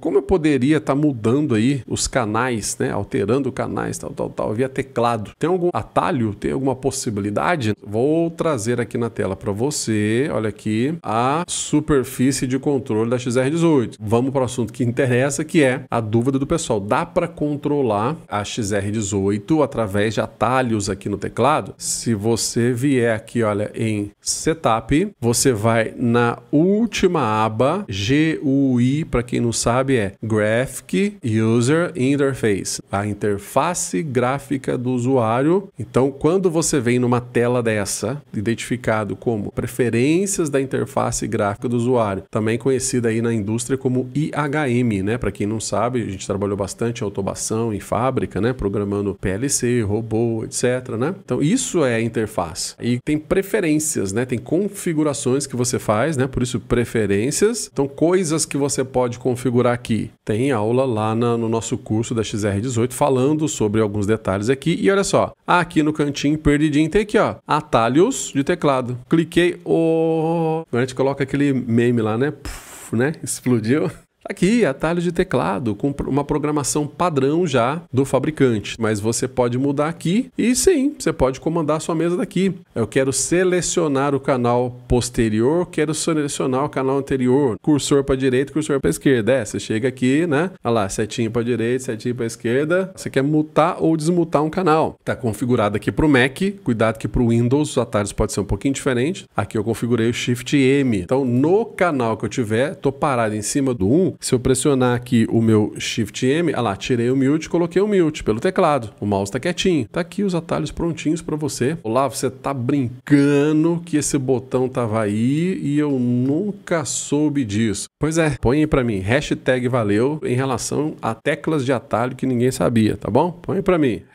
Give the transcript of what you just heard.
Como eu poderia estar tá mudando aí os canais, né? Alterando canais, tal, tal, tal, via teclado. Tem algum atalho? Tem alguma possibilidade? Vou trazer aqui na tela para você, olha aqui, a superfície de controle da XR18. Vamos para o assunto que interessa, que é a dúvida do pessoal. Dá para controlar a XR18 através de atalhos aqui no teclado? Se você vier aqui, olha, em Setup, você vai na última aba GUI, para quem não sabe, sabe é Graphic User Interface, a interface gráfica do usuário. Então, quando você vem numa tela dessa, identificado como preferências da interface gráfica do usuário, também conhecida aí na indústria como IHM, né? Para quem não sabe, a gente trabalhou bastante em automação em fábrica, né? Programando PLC, robô, etc, né? Então, isso é a interface. E tem preferências, né? Tem configurações que você faz, né? Por isso preferências. Então, coisas que você pode configurar lembrar tem aula lá na, no nosso curso da XR18 falando sobre alguns detalhes aqui. E olha só, aqui no cantinho perdidinho tem aqui, ó, atalhos de teclado. Cliquei, o... Oh, a gente coloca aquele meme lá, né? Puf, né? Explodiu. Aqui, atalho de teclado, com uma programação padrão já do fabricante. Mas você pode mudar aqui e sim, você pode comandar a sua mesa daqui. Eu quero selecionar o canal posterior, quero selecionar o canal anterior. Cursor para direita, cursor para esquerda. É, você chega aqui, né? Olha lá, setinha para direita, setinha para esquerda. Você quer mutar ou desmutar um canal. Está configurado aqui para o Mac. Cuidado que para o Windows os atalhos podem ser um pouquinho diferentes. Aqui eu configurei o Shift M. Então, no canal que eu tiver, estou parado em cima do 1, se eu pressionar aqui o meu Shift M, ah lá, tirei o mute, coloquei o mute pelo teclado. O mouse tá quietinho. Tá aqui os atalhos prontinhos para você. Olá, você tá brincando que esse botão tava aí e eu nunca soube disso. Pois é, põe aí para mim, hashtag valeu em relação a teclas de atalho que ninguém sabia, tá bom? Põe aí para mim,